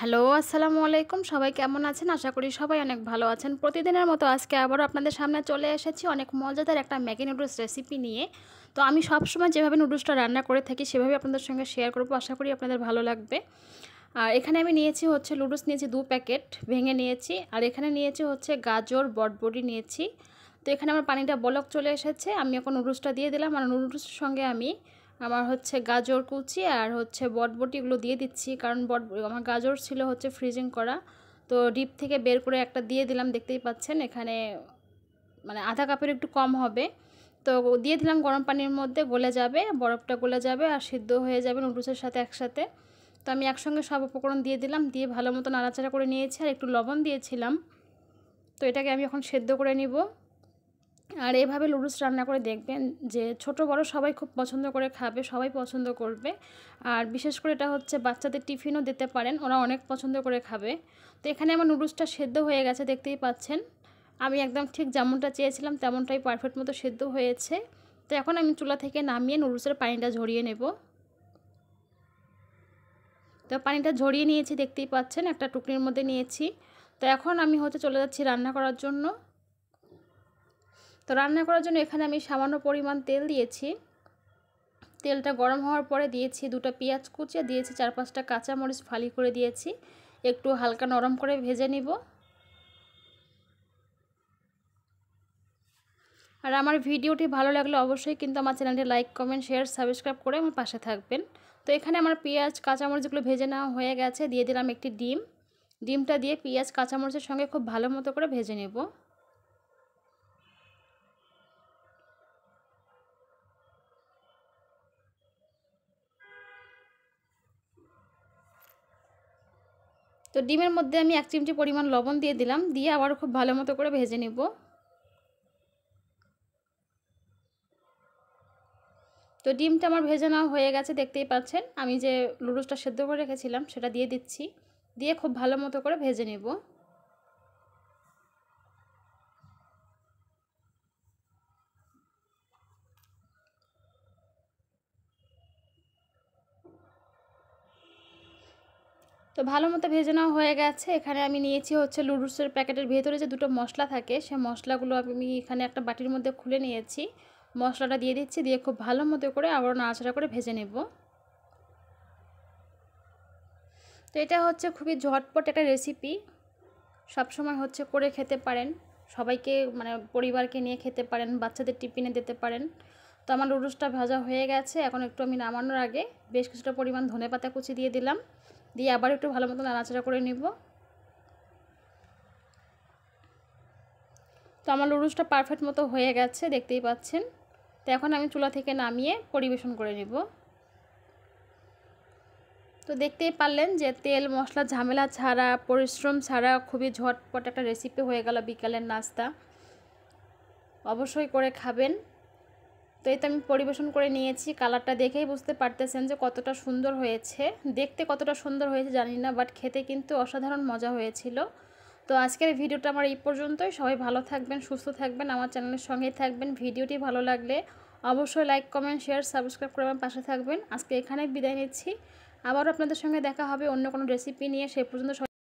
hello আসসালামু আলাইকুম সবাই কেমন আছেন আশা করি সবাই অনেক ভালো আছেন প্রতিদিনের মতো আজকে আবারও আপনাদের সামনে চলে এসেছি অনেক মজাদার একটা ম্যাগি নুডলস রেসিপি নিয়ে তো আমি সবসময় যেভাবে নুডলসটা রান্না করে থাকি সেভাবে আপনাদের সঙ্গে শেয়ার করবো আশা করি আপনাদের ভালো লাগবে আর এখানে আমি নিয়েছি হচ্ছে নুডলস নিয়েছি দু প্যাকেট ভেঙে নিয়েছি আর এখানে নিয়েছি হচ্ছে গাজর বটবটি নিয়েছি তো এখানে আমার পানিটা বলক চলে এসেছে আমি এখন নুডলসটা দিয়ে দিলাম আর নুডলসের সঙ্গে আমি আমার হচ্ছে গাজর কুচি আর হচ্ছে বটবটিগুলো দিয়ে দিচ্ছি কারণ বট আমার গাজর ছিল হচ্ছে ফ্রিজিং করা তো ডিপ থেকে বের করে একটা দিয়ে দিলাম দেখতেই পাচ্ছেন এখানে মানে আধা কাপের একটু কম হবে তো দিয়ে দিলাম গরম পানির মধ্যে গলে যাবে বরফটা গলে যাবে আর সিদ্ধ হয়ে যাবে নুডলসের সাথে একসাথে তো আমি একসঙ্গে সব উপকরণ দিয়ে দিলাম দিয়ে ভালো মতো নাড়াচাড়া করে নিয়েছি আর একটু লবণ দিয়েছিলাম তো এটাকে আমি এখন সেদ্ধ করে নিব আর এভাবে লুডুস রান্না করে দেখবেন যে ছোট বড় সবাই খুব পছন্দ করে খাবে সবাই পছন্দ করবে আর বিশেষ করে এটা হচ্ছে বাচ্চাদের টিফিনও দিতে পারেন ওরা অনেক পছন্দ করে খাবে তো এখানে আমার নুডুসটা সেদ্ধ হয়ে গেছে দেখতেই পাচ্ছেন আমি একদম ঠিক যেমনটা চেয়েছিলাম তেমনটাই পারফেক্ট মতো সেদ্ধ হয়েছে তো এখন আমি চুলা থেকে নামিয়ে নুডুসের পানিটা ঝরিয়ে নেব তো পানিটা ঝরিয়ে নিয়েছি দেখতেই পাচ্ছেন একটা টুকরির মধ্যে নিয়েছি তো এখন আমি হচ্ছে চলে যাচ্ছি রান্না করার জন্য তো রান্না করার জন্য এখানে আমি সামান্য পরিমাণ তেল দিয়েছি তেলটা গরম হওয়ার পরে দিয়েছি দুটো পেঁয়াজ কুচিয়ে দিয়েছি চার পাঁচটা কাঁচামরিচ ফালি করে দিয়েছি একটু হালকা নরম করে ভেজে নিব আর আমার ভিডিওটি ভালো লাগলে অবশ্যই কিন্তু আমার চ্যানেলটি লাইক কমেন্ট শেয়ার সাবস্ক্রাইব করে আমার পাশে থাকবেন তো এখানে আমার পেঁয়াজ কাঁচামরিচগুলো ভেজে নেওয়া হয়ে গেছে দিয়ে দিলাম একটি ডিম ডিমটা দিয়ে পেঁয়াজ কাঁচামরিচের সঙ্গে খুব ভালো মতো করে ভেজে নেবো তো ডিমের মধ্যে আমি এক চিমটি পরিমাণ লবণ দিয়ে দিলাম দিয়ে আবার খুব ভালো মতো করে ভেজে নিব তো ডিমটা আমার ভেজে নেওয়া হয়ে গেছে দেখতেই পাচ্ছেন আমি যে লুডুসটা সেদ্ধ করে রেখেছিলাম সেটা দিয়ে দিচ্ছি দিয়ে খুব ভালো মতো করে ভেজে নেবো তো ভালো মতো ভেজে নেওয়া হয়ে গেছে এখানে আমি নিয়েছি হচ্ছে লুডুসের প্যাকেটের ভেতরে যে দুটো মশলা থাকে সে মশলাগুলো আমি এখানে একটা বাটির মধ্যে খুলে নিয়েছি মশলাটা দিয়ে দিচ্ছি দিয়ে খুব ভালো মতো করে আবার নাড়াচাড়া করে ভেজে নেব তো এটা হচ্ছে খুবই ঝটপট একটা রেসিপি সবসময় হচ্ছে করে খেতে পারেন সবাইকে মানে পরিবারকে নিয়ে খেতে পারেন বাচ্চাদের টিফিনে দিতে পারেন তো আমার লুডুসটা ভাজা হয়ে গেছে এখন একটু আমি নামানোর আগে বেশ কিছুটা পরিমাণ ধনে পাতা কুচি দিয়ে দিলাম দিয়ে আবার একটু ভালো মতো নাড়াচাড়া করে নেব তো আমার লুডুসটা পারফেক্ট মতো হয়ে গেছে দেখতেই পাচ্ছেন তো এখন আমি চুলা থেকে নামিয়ে পরিবেশন করে নিব তো দেখতেই পারলেন যে তেল মশলা ঝামেলা ছাড়া পরিশ্রম ছাড়া খুবই ঝটপট একটা রেসিপি হয়ে গেল বিকালের নাস্তা অবশ্যই করে খাবেন তো এই তো আমি পরিবেশন করে নিয়েছি কালারটা দেখেই বুঝতে পারতেছেন যে কতটা সুন্দর হয়েছে দেখতে কতটা সুন্দর হয়েছে জানি না বাট খেতে কিন্তু অসাধারণ মজা হয়েছিল তো আজকের ভিডিওটা আমার এই পর্যন্তই সবাই ভালো থাকবেন সুস্থ থাকবেন আমার চ্যানেলের সঙ্গেই থাকবেন ভিডিওটি ভালো লাগলে অবশ্যই লাইক কমেন্ট শেয়ার সাবস্ক্রাইব করে আমার পাশে থাকবেন আজকে এখানে বিদায় নিচ্ছি আবার আপনাদের সঙ্গে দেখা হবে অন্য কোনো রেসিপি নিয়ে সে পর্যন্ত